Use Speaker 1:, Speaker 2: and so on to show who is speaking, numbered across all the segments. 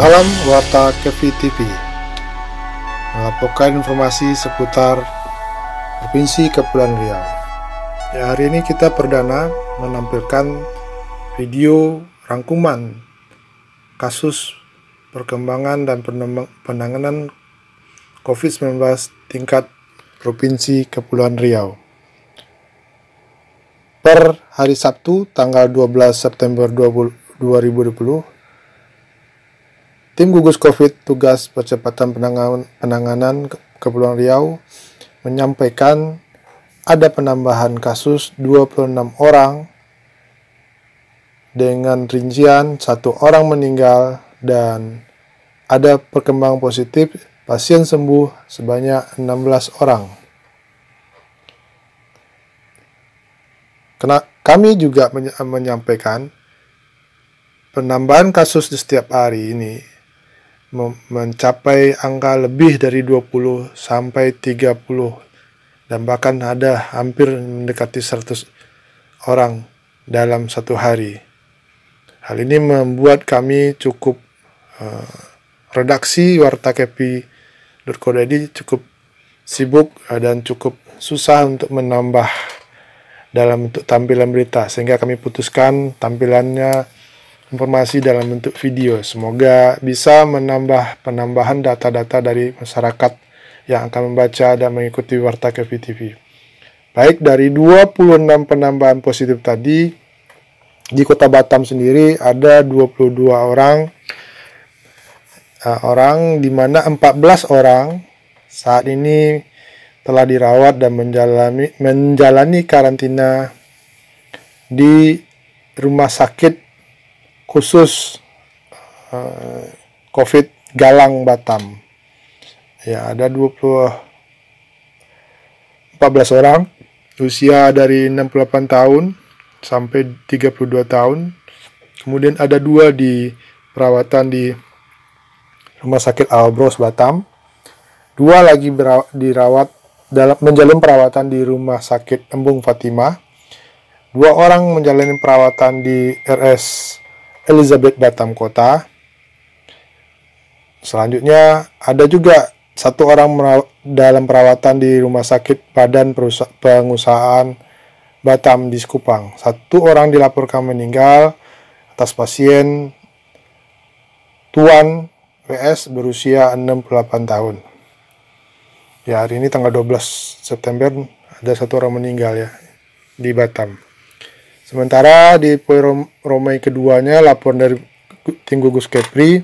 Speaker 1: Salam Warta Kepi TV melaporkan informasi seputar Provinsi Kepulauan Riau. Ya, hari ini kita perdana menampilkan video rangkuman kasus perkembangan dan penanganan COVID-19 tingkat Provinsi Kepulauan Riau. Per hari Sabtu tanggal 12 September 2020 Tim gugus COVID tugas percepatan penanganan, penanganan Kepulauan Riau menyampaikan ada penambahan kasus 26 orang dengan rincian satu orang meninggal dan ada perkembang positif pasien sembuh sebanyak 16 orang. Kena Kami juga menyampaikan penambahan kasus di setiap hari ini mencapai angka lebih dari 20 sampai 30 dan bahkan ada hampir mendekati 100 orang dalam satu hari. Hal ini membuat kami cukup uh, redaksi wartakepi.co.id cukup sibuk eh, dan cukup susah untuk menambah dalam untuk tampilan berita sehingga kami putuskan tampilannya informasi dalam bentuk video. Semoga bisa menambah penambahan data-data dari masyarakat yang akan membaca dan mengikuti Warta Kevi TV. Baik, dari 26 penambahan positif tadi, di kota Batam sendiri ada 22 orang, eh, orang di mana 14 orang saat ini telah dirawat dan menjalani, menjalani karantina di rumah sakit khusus uh, COVID Galang Batam. Ya, ada 20 14 orang usia dari 68 tahun sampai 32 tahun. Kemudian ada dua di perawatan di Rumah Sakit Albros Batam. Dua lagi dirawat dalam menjalin perawatan di Rumah Sakit Embung Fatima. Dua orang menjalani perawatan di RS Elizabeth Batam Kota. Selanjutnya ada juga satu orang dalam perawatan di Rumah Sakit Badan Pengusahaan Batam di Skupang. Satu orang dilaporkan meninggal atas pasien Tuan WS berusia 68 tahun. Ya, hari ini tanggal 12 September ada satu orang meninggal ya di Batam. Sementara di poin Romai keduanya laporan dari tim gugus Kepri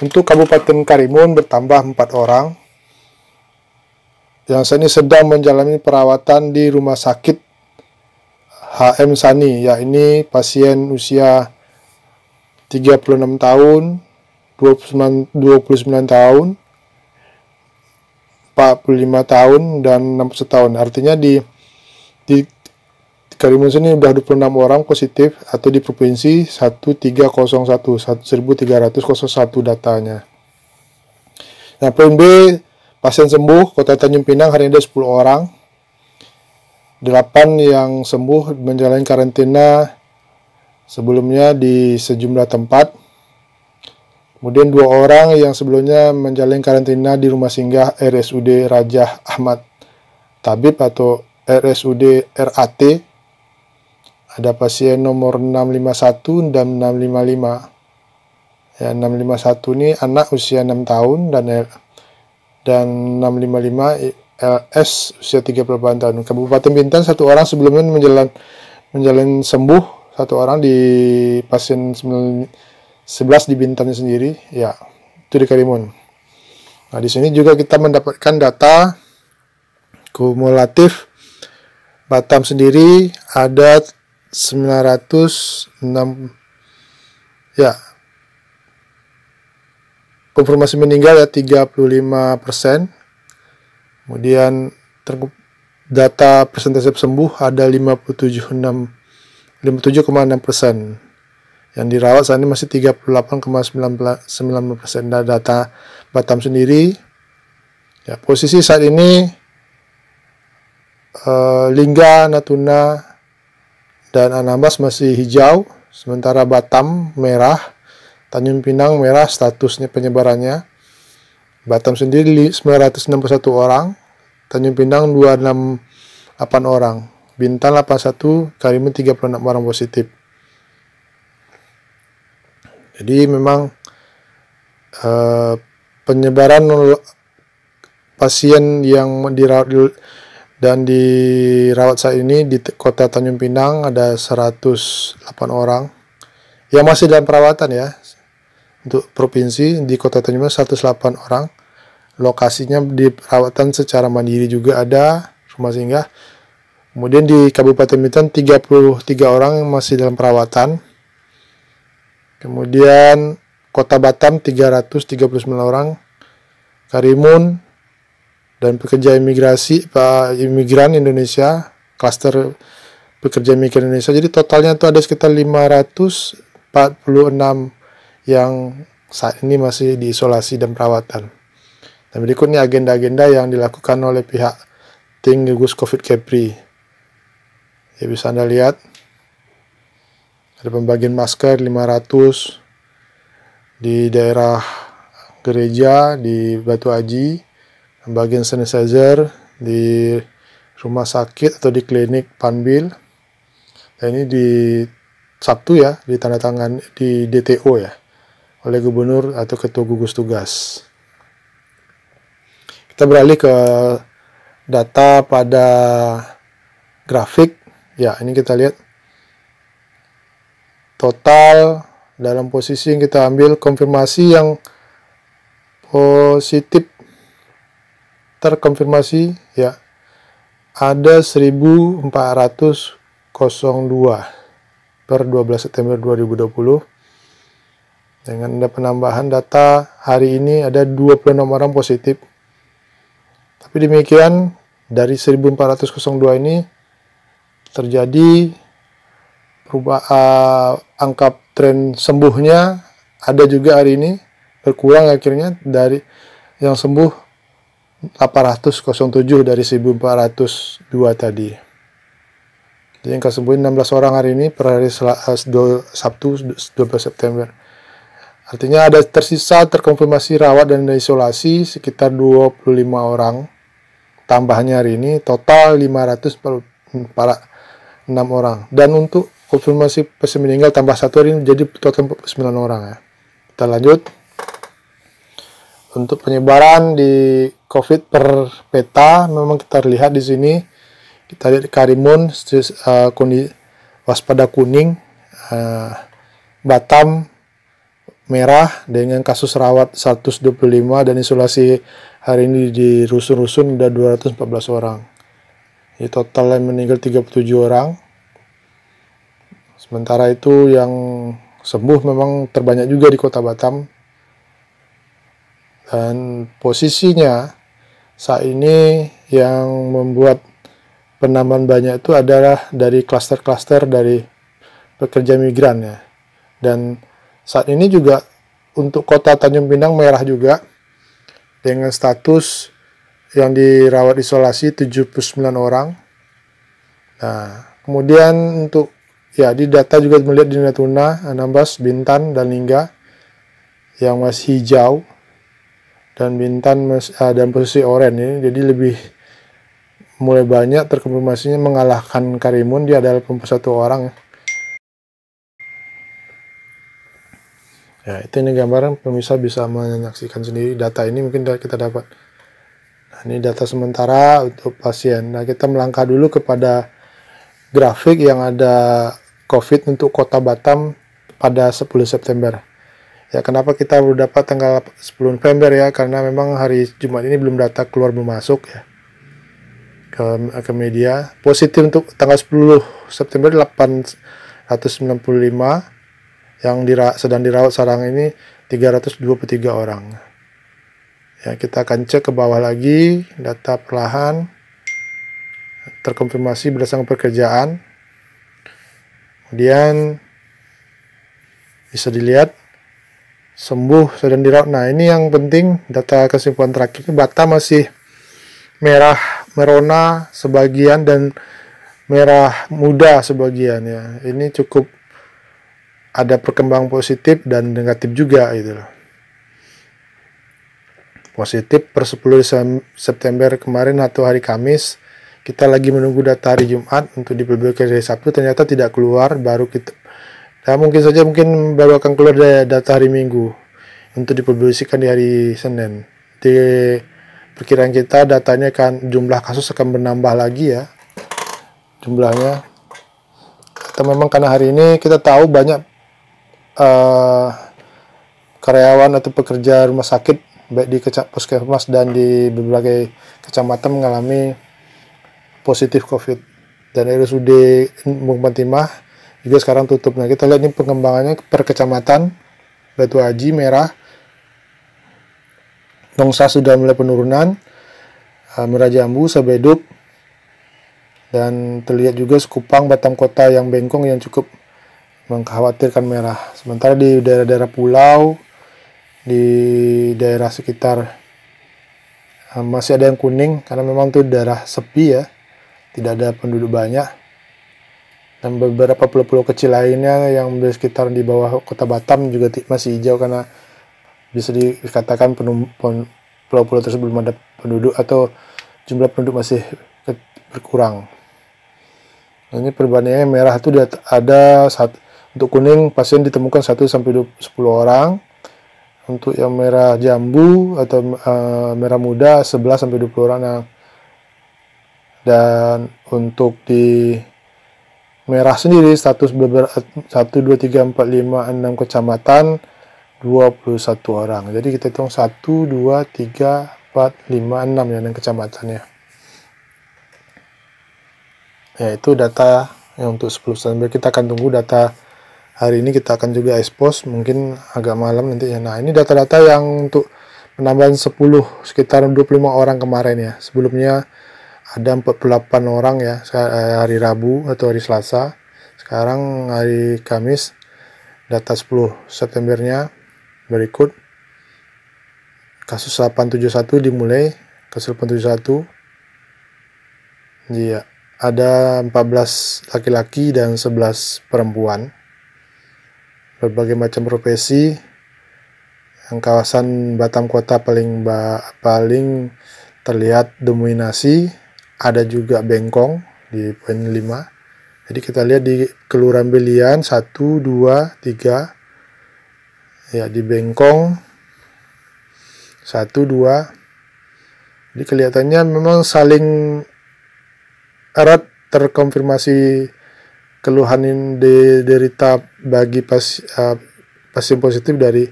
Speaker 1: untuk Kabupaten Karimun bertambah empat orang yang saat ini sedang menjalani perawatan di rumah sakit HM Sani, ya ini pasien usia 36 tahun, 29, 29 tahun, 45 tahun, dan 61 tahun. Artinya di, di Karimun ini sudah 26 orang positif atau di provinsi 1301 1301 datanya. Nah, poin B pasien sembuh Kota Tanjung Pinang hari ini ada 10 orang. 8 yang sembuh menjalani karantina sebelumnya di sejumlah tempat. Kemudian dua orang yang sebelumnya menjalani karantina di rumah singgah RSUD Rajah Ahmad Tabib atau RSUD RAT ada pasien nomor 651 dan 655 ya 651 ini anak usia 6 tahun dan dan 655 LS usia 38 tahun Kabupaten Bintan satu orang sebelumnya menjalan menjalan sembuh satu orang di pasien 11 di Bintan sendiri ya itu di Karimun nah di sini juga kita mendapatkan data kumulatif Batam sendiri ada 906 ya konfirmasi meninggal ya 35 persen kemudian data persentase sembuh ada 57,6 57,6 persen yang dirawat saat ini masih 38,9 persen nah, data Batam sendiri ya posisi saat ini eh, Lingga Natuna dan Anambas masih hijau, sementara Batam merah, Tanjung Pinang merah statusnya penyebarannya. Batam sendiri 961 orang, Tanjung Pinang 268 orang, Bintan 81, Karimun 36 orang positif. Jadi memang uh, penyebaran pasien yang dirawat dan di rawat saat ini di kota Tanjung Pinang ada 108 orang yang masih dalam perawatan ya untuk provinsi di kota Tanjung Pinang 108 orang lokasinya di perawatan secara mandiri juga ada rumah singgah kemudian di Kabupaten Bintan 33 orang yang masih dalam perawatan kemudian kota Batam 339 orang Karimun dan pekerja imigrasi Pak imigran Indonesia klaster pekerja migran Indonesia jadi totalnya itu ada sekitar 546 yang saat ini masih diisolasi dan perawatan dan berikutnya agenda-agenda yang dilakukan oleh pihak tim gugus covid Kepri ya bisa anda lihat ada pembagian masker 500 di daerah gereja di Batu Aji bagian sanitizer di rumah sakit atau di klinik Panbil. Nah, ini di Sabtu ya, di tanda tangan di DTO ya, oleh gubernur atau ketua gugus tugas. Kita beralih ke data pada grafik. Ya, ini kita lihat total dalam posisi yang kita ambil konfirmasi yang positif terkonfirmasi ya ada 1402 per 12 September 2020 dengan ada penambahan data hari ini ada 26 orang positif tapi demikian dari 1402 ini terjadi perubahan uh, angka tren sembuhnya ada juga hari ini berkurang akhirnya dari yang sembuh 807 dari 1402 tadi. Jadi yang kesembuhin 16 orang hari ini per hari eh, Sabtu 12 September. Artinya ada tersisa terkonfirmasi rawat dan isolasi sekitar 25 orang. Tambahnya hari ini total 546 orang. Dan untuk konfirmasi pasien meninggal tambah satu hari ini jadi total 49 orang ya. Kita lanjut untuk penyebaran di COVID per peta memang kita lihat di sini kita lihat Karimun uh, eh, kundi, waspada kuning uh, Batam merah dengan kasus rawat 125 dan isolasi hari ini di rusun-rusun ada 214 orang di total yang meninggal 37 orang sementara itu yang sembuh memang terbanyak juga di kota Batam dan posisinya saat ini yang membuat penambahan banyak itu adalah dari kluster-kluster dari pekerja migran ya. Dan saat ini juga untuk kota Tanjung Pinang merah juga dengan status yang dirawat isolasi 79 orang. Nah, kemudian untuk ya di data juga melihat di Natuna, Anambas, Bintan, dan Lingga yang masih hijau dan Bintan uh, dan posisi Oren ini jadi lebih mulai banyak terkonfirmasinya mengalahkan Karimun dia adalah satu orang ya itu ini gambaran pemirsa bisa menyaksikan sendiri data ini mungkin kita dapat nah, ini data sementara untuk pasien nah kita melangkah dulu kepada grafik yang ada COVID untuk kota Batam pada 10 September Ya, kenapa kita baru dapat tanggal 10 November ya? Karena memang hari Jumat ini belum data keluar belum masuk ya ke, ke media. Positif untuk tanggal 10 September 895 yang dira, sedang dirawat sarang ini 323 orang. Ya, kita akan cek ke bawah lagi data perlahan terkonfirmasi berdasarkan pekerjaan. Kemudian bisa dilihat sembuh sedang dirawat. Nah ini yang penting data kesimpulan terakhir bata masih merah merona sebagian dan merah muda sebagian ya. Ini cukup ada perkembangan positif dan negatif juga gitu loh. Positif per 10 September kemarin atau hari Kamis kita lagi menunggu data hari Jumat untuk di hari Sabtu ternyata tidak keluar baru kita ya mungkin saja mungkin baru akan keluar data hari Minggu untuk dipublikasikan di hari Senin. Di perkiraan kita datanya kan jumlah kasus akan menambah lagi ya jumlahnya. Atau memang karena hari ini kita tahu banyak uh, karyawan atau pekerja rumah sakit baik di puskesmas dan di berbagai kecamatan mengalami positif COVID dan RSUD Mugman Timah juga sekarang tutup. Nah, kita lihat ini pengembangannya per kecamatan. Batu Haji merah. Nongsa sudah mulai penurunan. Eh, merah Jambu, Sebedup, dan terlihat juga Sekupang, Batam Kota yang bengkong yang cukup mengkhawatirkan merah. Sementara di daerah-daerah pulau, di daerah sekitar eh, masih ada yang kuning karena memang itu daerah sepi ya, tidak ada penduduk banyak dan beberapa pulau-pulau kecil lainnya yang sekitar di bawah kota Batam juga masih hijau karena bisa dikatakan pulau-pulau tersebut belum ada penduduk atau jumlah penduduk masih berkurang. Nah, ini perbandingannya merah itu ada saat untuk kuning pasien ditemukan 1 sampai 10 orang. Untuk yang merah jambu atau uh, merah muda 11 sampai 20 orang. Nah, dan untuk di merah sendiri status beber 1 2 3 4 5 6 kecamatan 21 orang. Jadi kita hitung 1 2 3 4 5 6 ya dan kecamatannya. Ya, itu data yang untuk 10 September kita akan tunggu data hari ini kita akan juga expose mungkin agak malam nanti ya. Nah, ini data-data yang untuk penambahan 10 sekitar 25 orang kemarin ya. Sebelumnya ada 48 orang ya eh, hari Rabu atau hari Selasa. Sekarang hari Kamis data 10 Septembernya berikut kasus 871 dimulai kasus 871 iya ada 14 laki-laki dan 11 perempuan berbagai macam profesi yang kawasan Batam Kota paling paling terlihat dominasi ada juga bengkong di poin 5 jadi kita lihat di kelurahan Belian 1 2 3 ya di bengkong 1 2 jadi kelihatannya memang saling erat terkonfirmasi keluhan di derita bagi pas, uh, pasien positif dari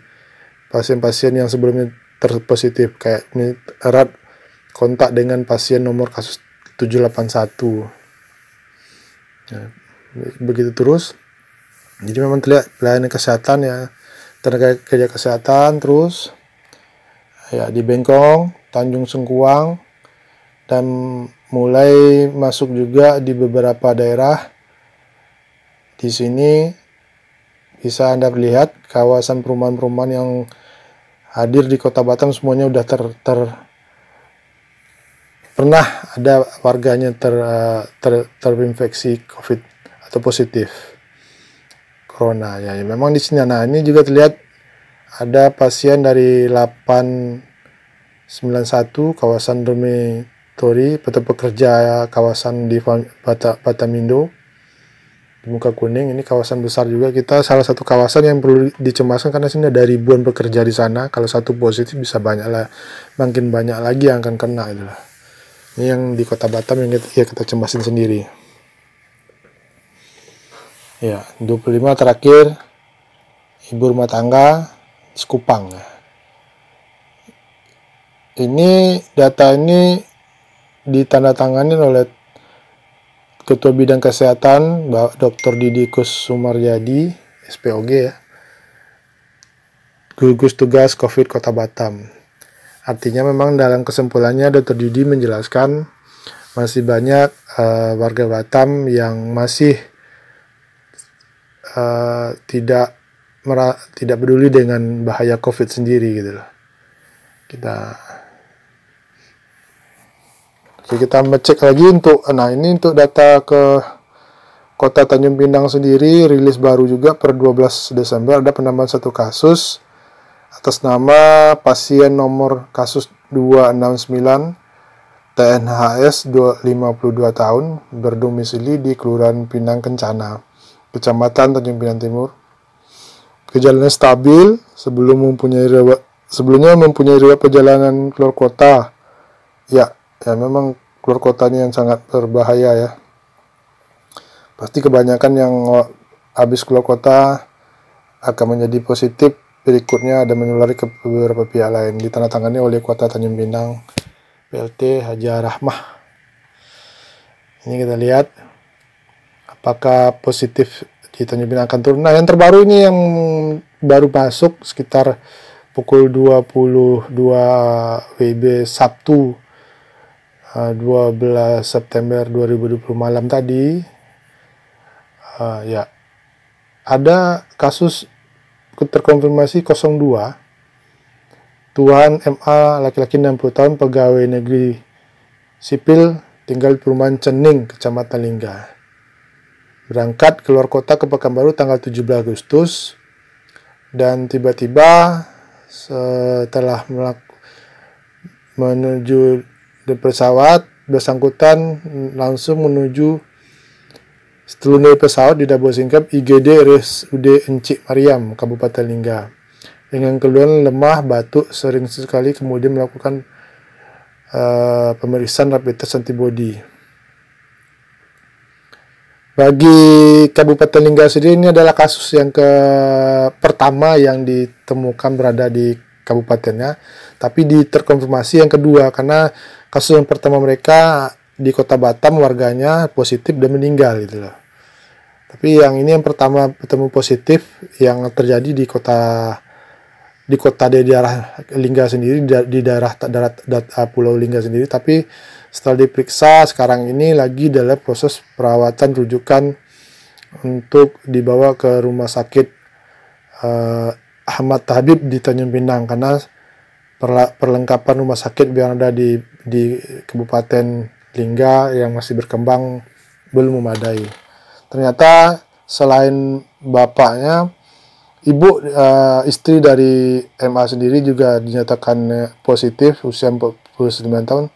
Speaker 1: pasien-pasien yang sebelumnya terpositif kayak ini erat kontak dengan pasien nomor kasus 781 ya, begitu terus jadi memang terlihat pelayanan kesehatan ya tenaga kerja kesehatan terus ya di Bengkong Tanjung Sengkuang dan mulai masuk juga di beberapa daerah di sini bisa Anda lihat kawasan perumahan-perumahan yang hadir di Kota Batam semuanya sudah ter, ter pernah ada warganya ter, eh, ter, terinfeksi COVID atau positif corona ya, ya. Memang di sini nah ini juga terlihat ada pasien dari 891 kawasan dormitory atau pekerja kawasan di Batamindo di muka kuning ini kawasan besar juga kita salah satu kawasan yang perlu dicemaskan karena sini ada ribuan pekerja di sana kalau satu positif bisa banyak lah makin banyak lagi yang akan kena itulah ini yang di kota Batam yang kita, ya kita cembasin sendiri. Ya, 25 terakhir ibu rumah tangga Sekupang. Ini data ini ditandatangani oleh Ketua Bidang Kesehatan Dr. Didikus Sumaryadi, SPOG ya. Gugus Tugas Covid Kota Batam. Artinya memang dalam kesimpulannya Dr. Judy menjelaskan masih banyak uh, warga Batam yang masih uh, tidak tidak peduli dengan bahaya COVID sendiri gitu loh. Kita Oke, kita cek lagi untuk nah ini untuk data ke Kota Tanjung Pinang sendiri rilis baru juga per 12 Desember ada penambahan satu kasus atas nama pasien nomor kasus 269 TNHS 52 tahun berdomisili di Kelurahan Pinang Kencana, Kecamatan Tanjung Pinang Timur. kejalannya stabil sebelum mempunyai riwayat sebelumnya mempunyai riwayat perjalanan keluar kota. Ya, ya memang keluar kotanya yang sangat berbahaya ya. Pasti kebanyakan yang habis keluar kota akan menjadi positif Berikutnya ada menulari ke beberapa pihak lain. Ditandatangani oleh Kota Tanjung Pinang, PLT Haji Rahmah. Ini kita lihat apakah positif di Tanjung Pinang akan turun. Nah, yang terbaru ini yang baru masuk sekitar pukul 22 WIB Sabtu 12 eh, September 2020 malam tadi uh, ya ada kasus terkonfirmasi 02 Tuan MA laki-laki 60 tahun pegawai negeri sipil tinggal di perumahan Cening, Kecamatan Lingga. Berangkat keluar kota ke Pekanbaru tanggal 17 Agustus dan tiba-tiba setelah menuju di pesawat bersangkutan langsung menuju setelah pesawat di Dabo Singkap, IGD RSUD Encik Mariam, Kabupaten Lingga. Dengan keluhan lemah, batuk, sering sekali kemudian melakukan uh, pemeriksaan rapid test antibody. Bagi Kabupaten Lingga sendiri, ini adalah kasus yang ke pertama yang ditemukan berada di kabupatennya, tapi diterkonfirmasi yang kedua karena kasus yang pertama mereka di kota Batam warganya positif dan meninggal gitu loh. Tapi yang ini yang pertama ketemu positif yang terjadi di kota di kota di daerah Lingga sendiri di daerah darat, darat Pulau Lingga sendiri tapi setelah diperiksa sekarang ini lagi dalam proses perawatan rujukan untuk dibawa ke rumah sakit eh, Ahmad Tabib di Tanjung Pinang karena perlengkapan rumah sakit yang ada di di Kabupaten lingga yang masih berkembang belum memadai. Ternyata selain bapaknya, ibu e, istri dari MA sendiri juga dinyatakan positif usia 49 tahun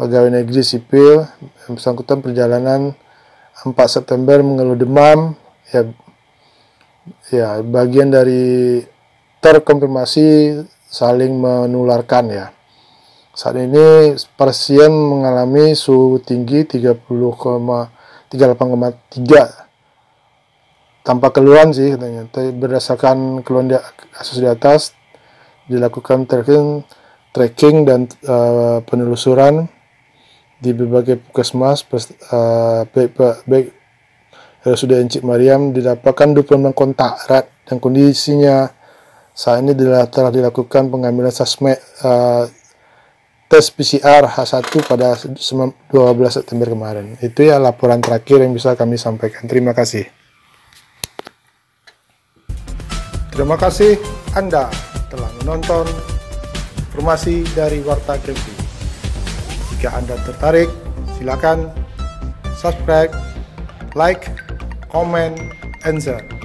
Speaker 1: pegawai negeri sipil yang bersangkutan perjalanan 4 September mengeluh demam ya ya bagian dari terkonfirmasi saling menularkan ya. Saat ini Persian mengalami suhu tinggi 30,38,3 tanpa keluhan sih katanya. Tapi berdasarkan keluhan di, kasus di atas dilakukan tracking, tracking dan uh, penelusuran di berbagai puskesmas uh, baik, RSUD Encik Mariam didapatkan 26 kontak erat dan kondisinya saat ini telah dilakukan pengambilan sasme uh, eh, tes PCR H1 pada 12 September kemarin. Itu ya laporan terakhir yang bisa kami sampaikan. Terima kasih. Terima kasih Anda telah menonton informasi dari Warta Kempi. Jika Anda tertarik, silakan subscribe, like, comment, and share.